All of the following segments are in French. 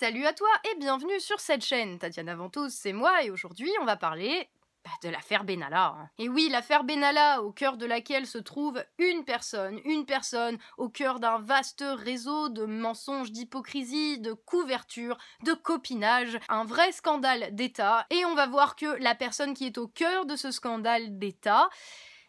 Salut à toi et bienvenue sur cette chaîne. Tatiana ventous c'est moi et aujourd'hui on va parler bah, de l'affaire Benalla. Hein. Et oui, l'affaire Benalla, au cœur de laquelle se trouve une personne, une personne, au cœur d'un vaste réseau de mensonges, d'hypocrisie, de couverture, de copinage, un vrai scandale d'État. Et on va voir que la personne qui est au cœur de ce scandale d'État,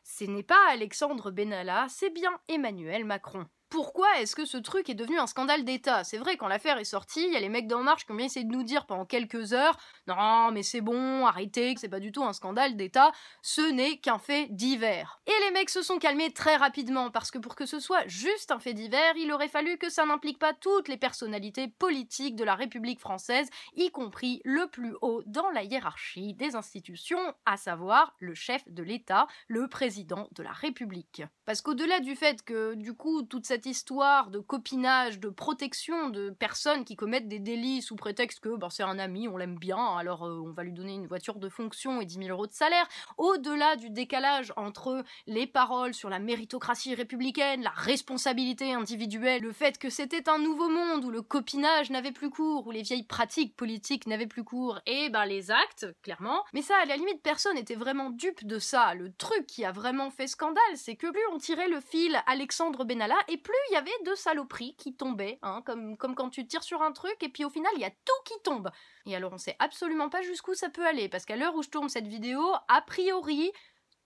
ce n'est pas Alexandre Benalla, c'est bien Emmanuel Macron pourquoi est-ce que ce truc est devenu un scandale d'État C'est vrai, quand l'affaire est sortie, il y a les mecs d'En Marche qui ont bien essayé de nous dire pendant quelques heures Non, mais c'est bon, arrêtez, c'est pas du tout un scandale d'État, ce n'est qu'un fait divers. Et les mecs se sont calmés très rapidement, parce que pour que ce soit juste un fait divers, il aurait fallu que ça n'implique pas toutes les personnalités politiques de la République française, y compris le plus haut dans la hiérarchie des institutions, à savoir le chef de l'État, le président de la République. Parce qu'au-delà du fait que, du coup, toute cette histoire de copinage, de protection de personnes qui commettent des délits sous prétexte que ben, c'est un ami, on l'aime bien, alors euh, on va lui donner une voiture de fonction et 10 000 euros de salaire, au-delà du décalage entre les paroles sur la méritocratie républicaine, la responsabilité individuelle, le fait que c'était un nouveau monde où le copinage n'avait plus cours, où les vieilles pratiques politiques n'avaient plus cours, et eh ben les actes, clairement. Mais ça, à la limite, personne n'était vraiment dupe de ça. Le truc qui a vraiment fait scandale, c'est que plus on tirait le fil Alexandre Benalla et plus plus, il y avait de saloperies qui tombaient, hein, comme, quand tu tires sur un truc et puis au final, il y a tout qui tombe. Et alors, on sait absolument pas jusqu'où ça peut aller, parce qu'à l'heure où je tourne cette vidéo, a priori,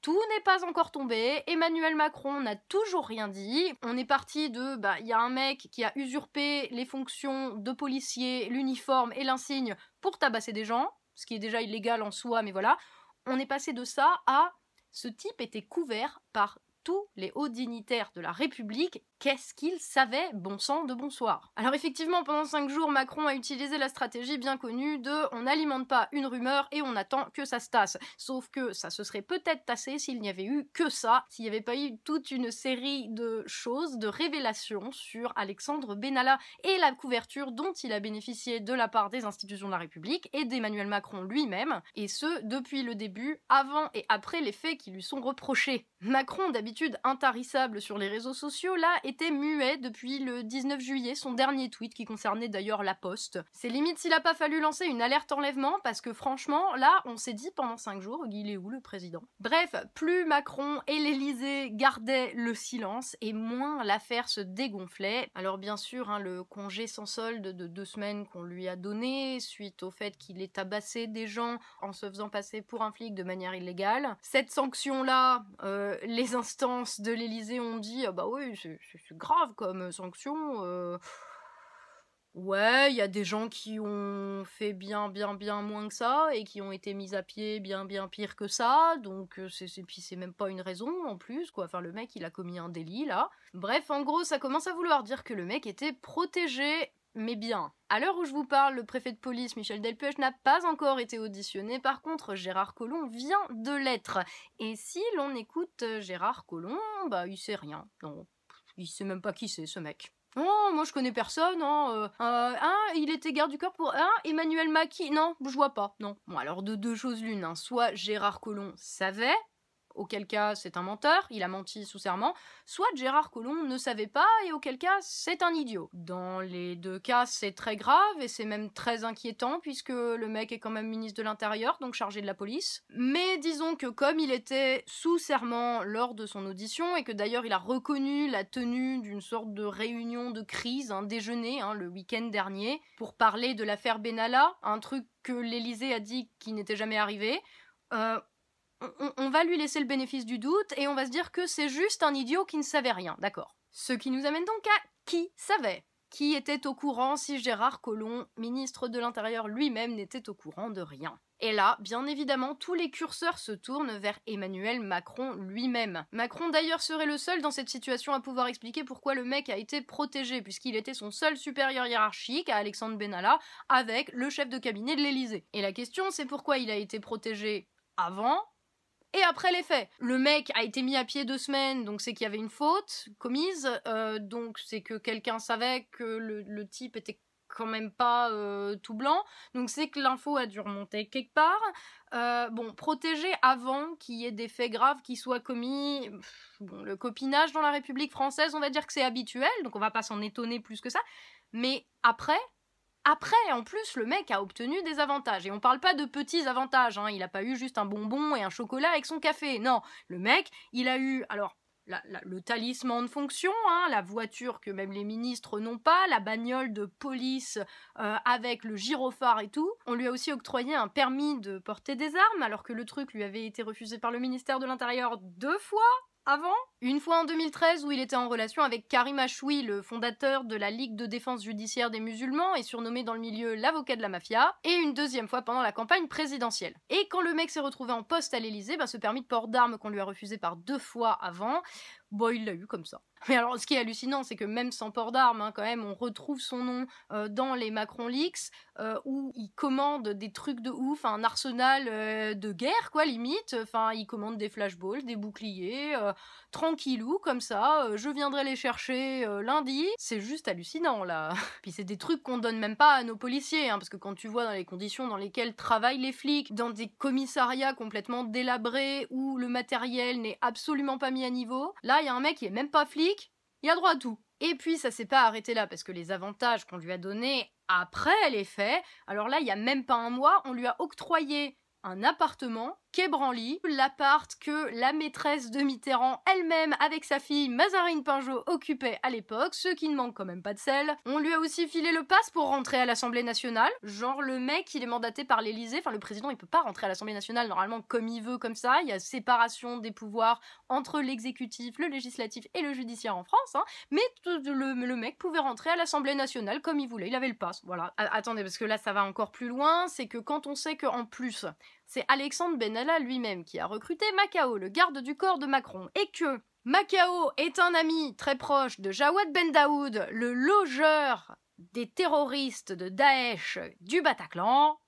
tout n'est pas encore tombé, Emmanuel Macron n'a toujours rien dit, on est parti de, bah, il y a un mec qui a usurpé les fonctions de policier, l'uniforme et l'insigne pour tabasser des gens, ce qui est déjà illégal en soi, mais voilà, on est passé de ça à, ce type était couvert par tous les hauts dignitaires de la République qu'est-ce qu'ils savaient, bon sang de bonsoir. Alors effectivement, pendant 5 jours, Macron a utilisé la stratégie bien connue de on n'alimente pas une rumeur et on attend que ça se tasse. Sauf que ça se serait peut-être tassé s'il n'y avait eu que ça, s'il n'y avait pas eu toute une série de choses, de révélations sur Alexandre Benalla et la couverture dont il a bénéficié de la part des institutions de la République et d'Emmanuel Macron lui-même, et ce depuis le début, avant et après les faits qui lui sont reprochés. Macron d'habitude intarissable sur les réseaux sociaux, là, était muet depuis le 19 juillet, son dernier tweet qui concernait d'ailleurs la poste. C'est limite s'il a pas fallu lancer une alerte enlèvement, parce que franchement, là, on s'est dit pendant 5 jours, il est où le président Bref, plus Macron et l'Elysée gardaient le silence, et moins l'affaire se dégonflait. Alors bien sûr, hein, le congé sans solde de deux semaines qu'on lui a donné, suite au fait qu'il ait tabassé des gens en se faisant passer pour un flic de manière illégale, cette sanction-là, euh, les instants de l'Elysée ont dit ah bah oui, c'est grave comme euh, sanction. Euh. Ouais, il y a des gens qui ont fait bien, bien, bien moins que ça et qui ont été mis à pied bien, bien pire que ça. Donc, euh, c'est, puis c'est même pas une raison en plus, quoi. Enfin, le mec, il a commis un délit là. Bref, en gros, ça commence à vouloir dire que le mec était protégé mais bien. À l'heure où je vous parle, le préfet de police Michel Delpech n'a pas encore été auditionné. Par contre, Gérard Collomb vient de l'être. Et si l'on écoute euh, Gérard Collomb, bah il sait rien. Non, il sait même pas qui c'est ce mec. Oh, moi je connais personne, hein. Euh, euh, hein il était garde du corps pour. Hein, Emmanuel Macron. Non, je vois pas. Non. Bon, alors de deux choses l'une, hein. Soit Gérard Collomb savait, auquel cas c'est un menteur, il a menti sous serment, soit Gérard Collomb ne savait pas et auquel cas c'est un idiot. Dans les deux cas, c'est très grave et c'est même très inquiétant puisque le mec est quand même ministre de l'Intérieur, donc chargé de la police. Mais disons que comme il était sous serment lors de son audition et que d'ailleurs il a reconnu la tenue d'une sorte de réunion de crise, un déjeuner hein, le week-end dernier, pour parler de l'affaire Benalla, un truc que l'Élysée a dit qui n'était jamais arrivé, euh, on, va lui laisser le bénéfice du doute et on va se dire que c'est juste un idiot qui ne savait rien, d'accord Ce qui nous amène donc à qui savait qui était au courant si Gérard Collomb, ministre de l'Intérieur lui-même, n'était au courant de rien. Et là, bien évidemment, tous les curseurs se tournent vers Emmanuel Macron lui-même. Macron d'ailleurs serait le seul dans cette situation à pouvoir expliquer pourquoi le mec a été protégé, puisqu'il était son seul supérieur hiérarchique à Alexandre Benalla avec le chef de cabinet de l'Élysée. Et la question c'est pourquoi il a été protégé avant et après les faits. Le mec a été mis à pied deux semaines, donc c'est qu'il y avait une faute commise, euh, donc c'est que quelqu'un savait que le, type était quand même pas euh, tout blanc, donc c'est que l'info a dû remonter quelque part. Euh, bon, protéger avant qu'il y ait des faits graves qui soient commis. le copinage dans la République française, on va dire que c'est habituel, donc on va pas s'en étonner plus que ça. Mais après, après, en plus, le mec a obtenu des avantages. Et on parle pas de petits avantages, hein. il n'a pas eu juste un bonbon et un chocolat avec son café. Non, le mec, il a eu. Alors, le talisman de fonction, hein, la voiture que même les ministres n'ont pas, la bagnole de police euh, avec le gyrophare et tout. On lui a aussi octroyé un permis de porter des armes alors que le truc lui avait été refusé par le ministère de l'Intérieur deux fois avant, une fois en 2013 où il était en relation avec Karim Achoui, le fondateur de la Ligue de défense judiciaire des musulmans et surnommé dans le milieu l'avocat de la mafia, et une deuxième fois pendant la campagne présidentielle. Et quand le mec s'est retrouvé en poste à l'Elysée, ben, ce permis de port d'armes qu'on lui a refusé par deux fois avant, bon, bah, il l'a eu comme ça. Mais alors, ce qui est hallucinant, c'est que même sans port d'armes, hein, quand même, on retrouve son nom euh, dans les Macron Leaks, euh, où il commande des trucs de ouf, un arsenal euh, de guerre, quoi, limite. Enfin, il commande des flashballs, des boucliers, tranquillou, comme ça. je viendrai les chercher lundi. C'est juste hallucinant, là. Puis c'est des trucs qu'on donne même pas à nos policiers, hein, parce que quand tu vois dans les conditions dans lesquelles travaillent les flics, dans des commissariats complètement délabrés, où le matériel n'est absolument pas mis à niveau, là, il y a un mec qui est même pas flic, il a droit à tout. Et puis ça s'est pas arrêté là parce que les avantages qu'on lui a donnés après les faits, alors là il y a même pas un mois, on lui a octroyé un appartement qu'ébranli l'appart que la maîtresse de Mitterrand elle-même avec sa fille Mazarine Pinjot occupait à l'époque, ce qui ne manque quand même pas de sel. On lui a aussi filé le passe pour rentrer à l'Assemblée nationale, genre le mec il est mandaté par l'Élysée, enfin le président il peut pas rentrer à l'Assemblée nationale normalement comme il veut comme ça, il y a séparation des pouvoirs entre l'exécutif, le législatif et le judiciaire en France, hein. mais le, mec pouvait rentrer à l'Assemblée nationale comme il voulait, il avait le passe, voilà. attendez parce que là ça va encore plus loin, c'est que quand on sait en plus c'est Alexandre Benalla lui-même qui a recruté Macao, le garde du corps de Macron, et que Macao est un ami très proche de Jawad Ben Daoud, le logeur des terroristes de Daesh du Bataclan.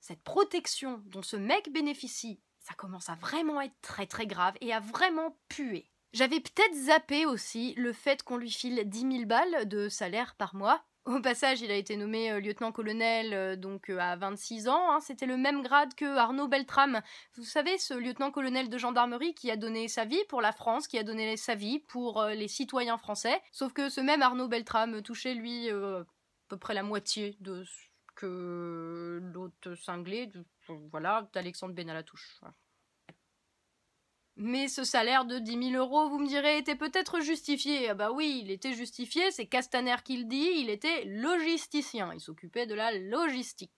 Cette protection dont ce mec bénéficie, ça commence à vraiment être très très grave et à vraiment puer. J'avais peut-être zappé aussi le fait qu'on lui file 10 000 balles de salaire par mois, au passage, il a été nommé euh, lieutenant-colonel euh, donc euh, à 26 ans. Hein. C'était le même grade que Arnaud Beltrame. Vous savez, ce lieutenant-colonel de gendarmerie qui a donné sa vie pour la France, qui a donné sa vie pour les citoyens français. Sauf que ce même Arnaud Beltrame touchait lui à peu près la moitié de ce que l'autre cinglé, voilà, d'Alexandre Benalla touche. Mais ce salaire de 10 000 euros, vous me direz, était peut-être justifié. Ah bah oui, il était justifié, c'est Castaner qui le dit, il était logisticien, il s'occupait de la logistique.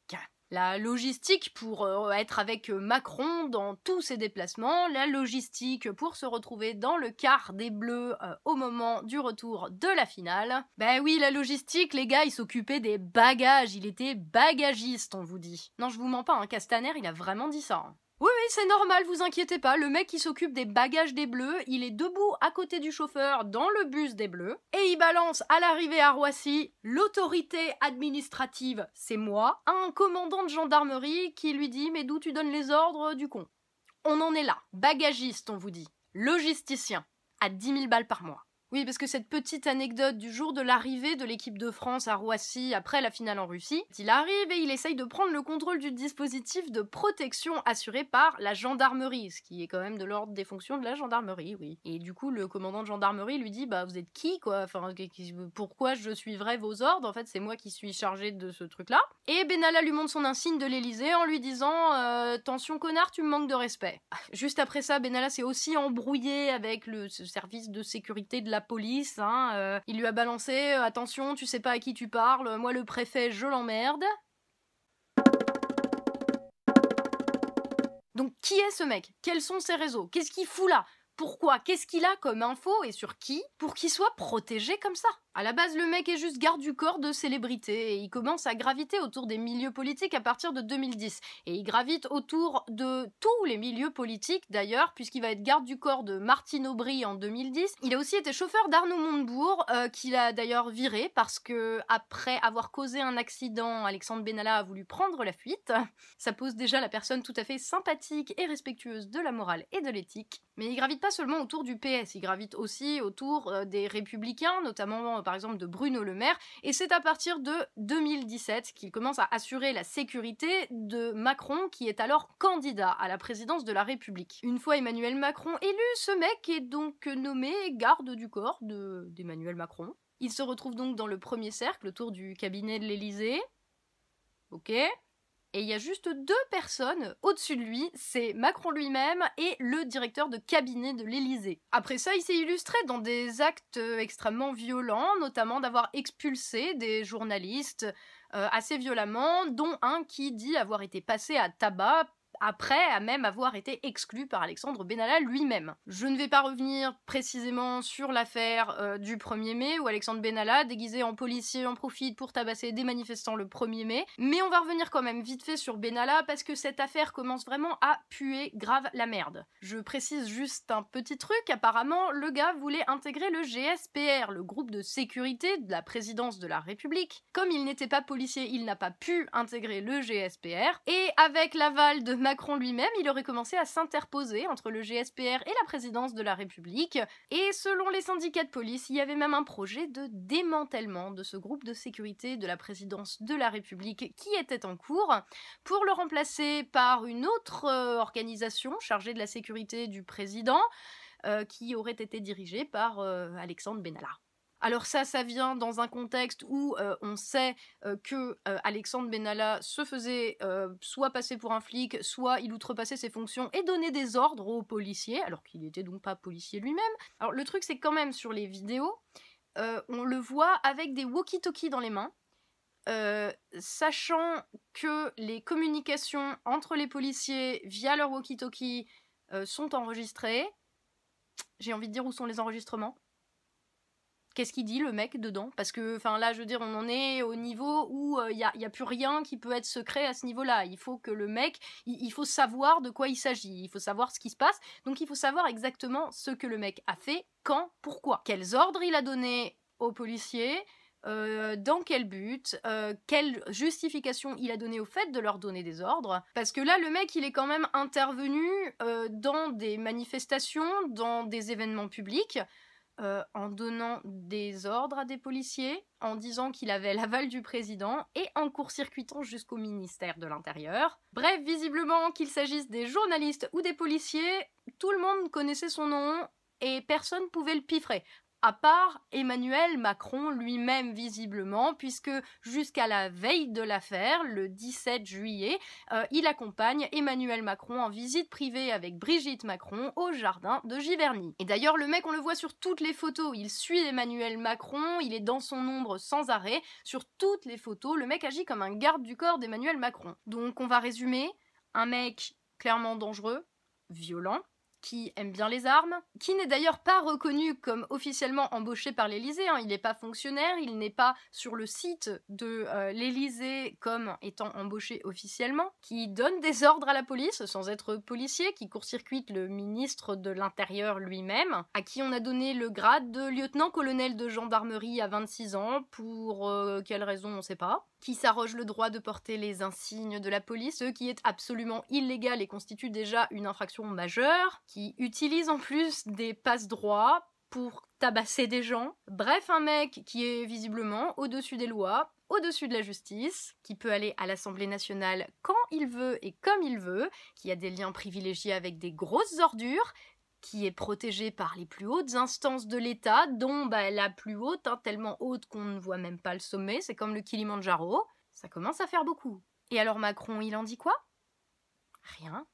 La logistique pour euh, être avec Macron dans tous ses déplacements, la logistique pour se retrouver dans le quart des Bleus euh, au moment du retour de la finale. Bah oui, la logistique, les gars, il s'occupait des bagages, il était bagagiste, on vous dit. Non, je vous mens pas, hein, Castaner, il a vraiment dit ça. Hein. Oui, oui, c'est normal, vous inquiétez pas. Le mec qui s'occupe des bagages des Bleus, il est debout à côté du chauffeur dans le bus des Bleus et il balance à l'arrivée à Roissy l'autorité administrative, c'est moi, à un commandant de gendarmerie qui lui dit Mais d'où tu donnes les ordres du con On en est là. Bagagiste, on vous dit. Logisticien. À 10 000 balles par mois. Oui, parce que cette petite anecdote du jour de l'arrivée de l'équipe de France à Roissy après la finale en Russie, il arrive et il essaye de prendre le contrôle du dispositif de protection assuré par la gendarmerie, ce qui est quand même de l'ordre des fonctions de la gendarmerie, oui. Et du coup, le commandant de gendarmerie lui dit Bah, vous êtes qui, quoi Enfin, pourquoi je suivrai vos ordres En fait, c'est moi qui suis chargé de ce truc-là. Et Benalla lui montre son insigne de l'Elysée en lui disant attention euh, Tension connard, tu me manques de respect. Juste après ça, Benalla s'est aussi embrouillé avec le service de sécurité de la police. Hein, euh. il lui a balancé euh, Attention, tu sais pas à qui tu parles, moi le préfet, je l'emmerde. Donc qui est ce mec Quels sont ses réseaux Qu'est-ce qu'il fout là Pourquoi Qu'est-ce qu'il a comme info et sur qui pour qu'il soit protégé comme ça à la base, le mec est juste garde du corps de célébrité et il commence à graviter autour des milieux politiques à partir de 2010. Et il gravite autour de tous les milieux politiques d'ailleurs, puisqu'il va être garde du corps de Martine Aubry en 2010. Il a aussi été chauffeur d'Arnaud Montebourg, euh, qu'il a d'ailleurs viré parce que après avoir causé un accident, Alexandre Benalla a voulu prendre la fuite. Ça pose déjà la personne tout à fait sympathique et respectueuse de la morale et de l'éthique. Mais il gravite pas seulement autour du PS, il gravite aussi autour euh, des républicains, notamment euh, par exemple de Bruno Le Maire, et c'est à partir de 2017 qu'il commence à assurer la sécurité de Macron, qui est alors candidat à la présidence de la République. Une fois Emmanuel Macron élu, ce mec est donc nommé garde du corps d'Emmanuel Macron. Il se retrouve donc dans le premier cercle autour du cabinet de l'Élysée. Ok. Et il y a juste deux personnes au-dessus de lui, c'est Macron lui-même et le directeur de cabinet de l'Élysée. Après ça, il s'est illustré dans des actes euh, extrêmement violents, notamment d'avoir expulsé des journalistes euh, assez violemment, dont un qui dit avoir été passé à tabac après à même avoir été exclu par Alexandre Benalla lui-même. Je ne vais pas revenir précisément sur l'affaire euh, du 1er mai où Alexandre Benalla, déguisé en policier, en profite pour tabasser des manifestants le 1er mai, mais on va revenir quand même vite fait sur Benalla parce que cette affaire commence vraiment à puer grave la merde. Je précise juste un petit truc, apparemment le gars voulait intégrer le GSPR, le groupe de sécurité de la présidence de la République. Comme il n'était pas policier, il n'a pas pu intégrer le GSPR, et avec l'aval de Macron lui-même, il aurait commencé à s'interposer entre le GSPR et la présidence de la République, et selon les syndicats de police, il y avait même un projet de démantèlement de ce groupe de sécurité de la présidence de la République qui était en cours, pour le remplacer par une autre euh, organisation chargée de la sécurité du président, euh, qui aurait été dirigée par euh, Alexandre Benalla. Alors ça, ça vient dans un contexte où euh, on sait euh, que euh, Alexandre Benalla se faisait soit passer pour un flic, soit il outrepassait ses fonctions et donnait des ordres aux policiers, alors qu'il n'était donc pas policier lui-même. Alors le truc, c'est quand même sur les vidéos, on le voit avec des walkie-talkies dans les mains, sachant que les communications entre les policiers via leurs walkie talkies sont enregistrées. J'ai envie de dire où sont les enregistrements qu'est-ce qu'il dit le mec dedans Parce que, enfin là, je veux dire, on en est au niveau où euh, il n'y a, plus rien qui peut être secret à ce niveau-là. Il faut que le mec, il, faut savoir de quoi il s'agit, il faut savoir ce qui se passe, donc il faut savoir exactement ce que le mec a fait, quand, pourquoi, quels ordres il a donné aux policiers, euh, dans quel but, euh, quelle justification il a donné au fait de leur donner des ordres. Parce que là, le mec, il est quand même intervenu dans des manifestations, dans des événements publics. Euh, en donnant des ordres à des policiers, en disant qu'il avait l'aval du président et en court-circuitant jusqu'au ministère de l'Intérieur. Bref, visiblement qu'il s'agisse des journalistes ou des policiers, tout le monde connaissait son nom et personne pouvait le piffrer à part Emmanuel Macron lui-même visiblement, puisque jusqu'à la veille de l'affaire, le 17 juillet, euh, il accompagne Emmanuel Macron en visite privée avec Brigitte Macron au jardin de Giverny. Et d'ailleurs, le mec, on le voit sur toutes les photos, il suit Emmanuel Macron, il est dans son ombre sans arrêt, sur toutes les photos, le mec agit comme un garde du corps d'Emmanuel Macron. Donc on va résumer, un mec clairement dangereux, violent, qui aime bien les armes, qui n'est d'ailleurs pas reconnu comme officiellement embauché par l'Élysée. Hein. Il n'est pas fonctionnaire, il n'est pas sur le site de l'Elysée euh, l'Élysée comme étant embauché officiellement, qui donne des ordres à la police sans être policier, qui court-circuite le ministre de l'Intérieur lui-même, à qui on a donné le grade de lieutenant-colonel de gendarmerie à 26 ans, pour euh, quelle raison on ne sait pas qui s'arroge le droit de porter les insignes de la police, ce qui est absolument illégal et constitue déjà une infraction majeure, qui utilise en plus des passe-droits pour tabasser des gens. Bref, un mec qui est visiblement au-dessus des lois, au-dessus de la justice, qui peut aller à l'Assemblée nationale quand il veut et comme il veut, qui a des liens privilégiés avec des grosses ordures, qui est protégée par les plus hautes instances de l'État, dont bah, la plus haute, hein, tellement haute qu'on ne voit même pas le sommet, c'est comme le Kilimandjaro. Ça commence à faire beaucoup. Et alors Macron, il en dit quoi Rien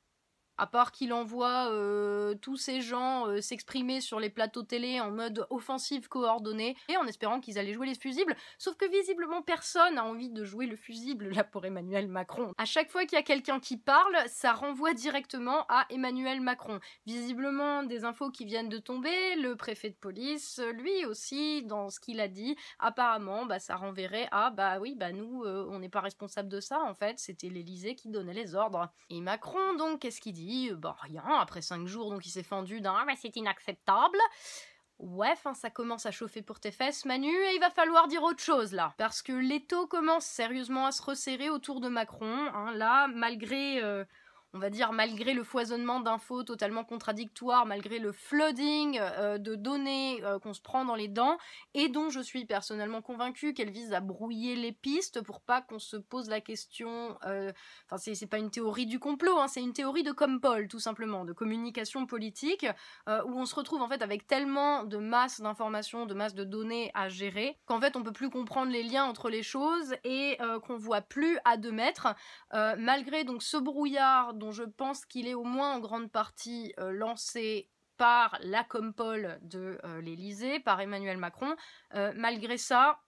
à part qu'il envoie euh, tous ces gens euh, s'exprimer sur les plateaux télé en mode offensive coordonnée, et en espérant qu'ils allaient jouer les fusibles, sauf que visiblement personne a envie de jouer le fusible là pour Emmanuel Macron. À chaque fois qu'il y a quelqu'un qui parle, ça renvoie directement à Emmanuel Macron. Visiblement des infos qui viennent de tomber, le préfet de police, lui aussi, dans ce qu'il a dit, apparemment, bah, ça renverrait à bah oui, bah nous, euh, on n'est pas responsable de ça en fait, c'était l'Elysée qui donnait les ordres. Et Macron donc, qu'est-ce qu'il dit euh, bah rien, après cinq jours, donc il s'est fendu d'un, mais ah, bah, c'est inacceptable. Ouais, fin ça commence à chauffer pour tes fesses, Manu, et il va falloir dire autre chose là. Parce que l'étau commence sérieusement à se resserrer autour de Macron. Hein, là, malgré euh, on va dire, malgré le foisonnement d'infos totalement contradictoires, malgré le flooding euh, de données euh, qu'on se prend dans les dents, et dont je suis personnellement convaincue qu'elle vise à brouiller les pistes pour pas qu'on se pose la question. Euh, enfin, c'est pas une théorie du complot, hein, c'est une théorie de Paul, tout simplement, de communication politique, où on se retrouve en fait avec tellement de masse d'informations, de masse de données à gérer, qu'en fait on peut plus comprendre les liens entre les choses et qu'on voit plus à deux mètres, malgré donc ce brouillard dont je pense qu'il est au moins en grande partie euh, lancé par la compole de euh, l'Elysée, par Emmanuel Macron. Euh, malgré ça,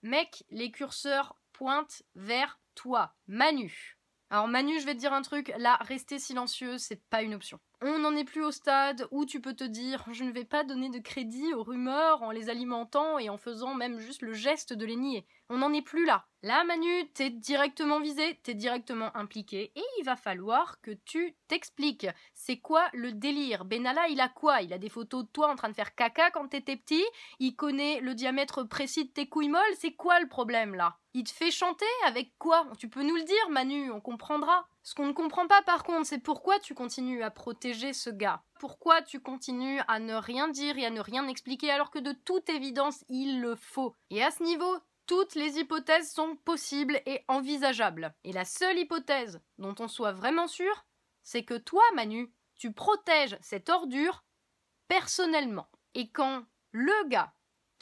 mec, les curseurs pointent vers toi, Manu. Alors Manu, je vais te dire un truc, là, rester silencieux, c'est pas une option on n'en est plus au stade où tu peux te dire je ne vais pas donner de crédit aux rumeurs en les alimentant et en faisant même juste le geste de les nier. On n'en est plus là. Là, Manu, t'es directement visé, t'es directement impliqué et il va falloir que tu t'expliques. C'est quoi le délire Benalla, il a quoi Il a des photos de toi en train de faire caca quand t'étais petit Il connaît le diamètre précis de tes couilles molles C'est quoi le problème là Il te fait chanter Avec quoi Tu peux nous le dire, Manu, on comprendra. Ce qu'on ne comprend pas par contre, c'est pourquoi tu continues à protéger ce gars. Pourquoi tu continues à ne rien dire et à ne rien expliquer alors que de toute évidence il le faut. Et à ce niveau, toutes les hypothèses sont possibles et envisageables. Et la seule hypothèse dont on soit vraiment sûr, c'est que toi, Manu, tu protèges cette ordure personnellement. Et quand le gars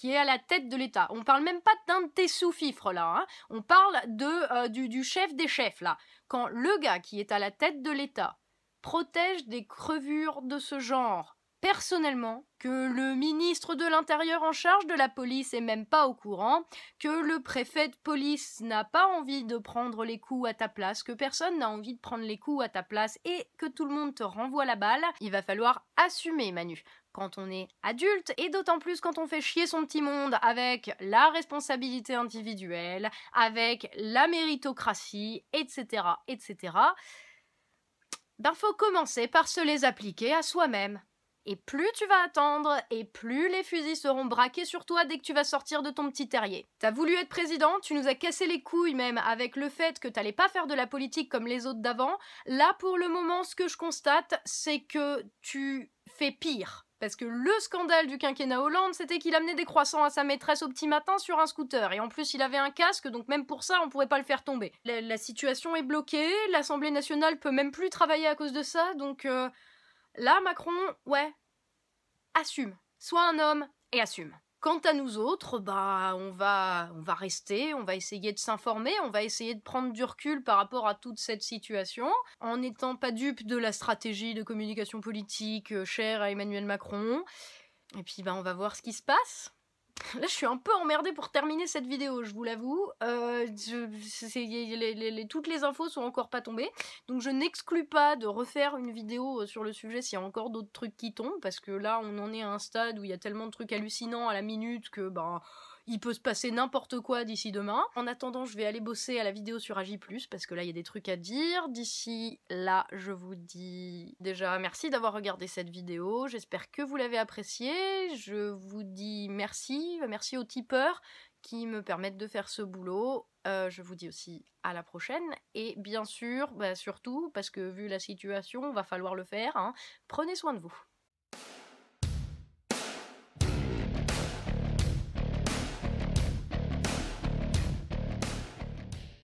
qui est à la tête de l'État. On parle même pas d'un de tes sous-fifres là, hein. on parle de, euh, du, chef des chefs là. Quand le gars qui est à la tête de l'État protège des crevures de ce genre, personnellement que le ministre de l'Intérieur en charge de la police est même pas au courant, que le préfet de police n'a pas envie de prendre les coups à ta place, que personne n'a envie de prendre les coups à ta place et que tout le monde te renvoie la balle, il va falloir assumer Manu quand on est adulte et d'autant plus quand on fait chier son petit monde avec la responsabilité individuelle, avec la méritocratie, etc., etc. Ben faut commencer par se les appliquer à soi-même. Et plus tu vas attendre, et plus les fusils seront braqués sur toi dès que tu vas sortir de ton petit terrier. T'as voulu être président, tu nous as cassé les couilles même avec le fait que t'allais pas faire de la politique comme les autres d'avant. Là, pour le moment, ce que je constate, c'est que tu fais pire. Parce que le scandale du quinquennat Hollande, c'était qu'il amenait des croissants à sa maîtresse au petit matin sur un scooter. Et en plus, il avait un casque, donc même pour ça, on pouvait pas le faire tomber. La, situation est bloquée, l'Assemblée nationale peut même plus travailler à cause de ça, donc euh, là, Macron, ouais, assume. Sois un homme et assume. Quant à nous autres, bah, on va, on va rester, on va essayer de s'informer, on va essayer de prendre du recul par rapport à toute cette situation, en n'étant pas dupe de la stratégie de communication politique euh, chère à Emmanuel Macron. Et puis, bah, on va voir ce qui se passe. Là, je suis un peu emmerdée pour terminer cette vidéo, je vous l'avoue. toutes les infos sont encore pas tombées. Donc, je n'exclus pas de refaire une vidéo euh, sur le sujet s'il y a encore d'autres trucs qui tombent. Parce que là, on en est à un stade où il y a tellement de trucs hallucinants à la minute que, ben il peut se passer n'importe quoi d'ici demain. En attendant, je vais aller bosser à la vidéo sur Plus parce que là, il y a des trucs à dire. D'ici là, je vous dis déjà merci d'avoir regardé cette vidéo. J'espère que vous l'avez appréciée. Je vous dis merci. Euh, merci aux tipeurs qui me permettent de faire ce boulot. Euh, je vous dis aussi à la prochaine. Et bien sûr, bah, surtout, parce que vu la situation, va falloir le faire, hein. prenez soin de vous.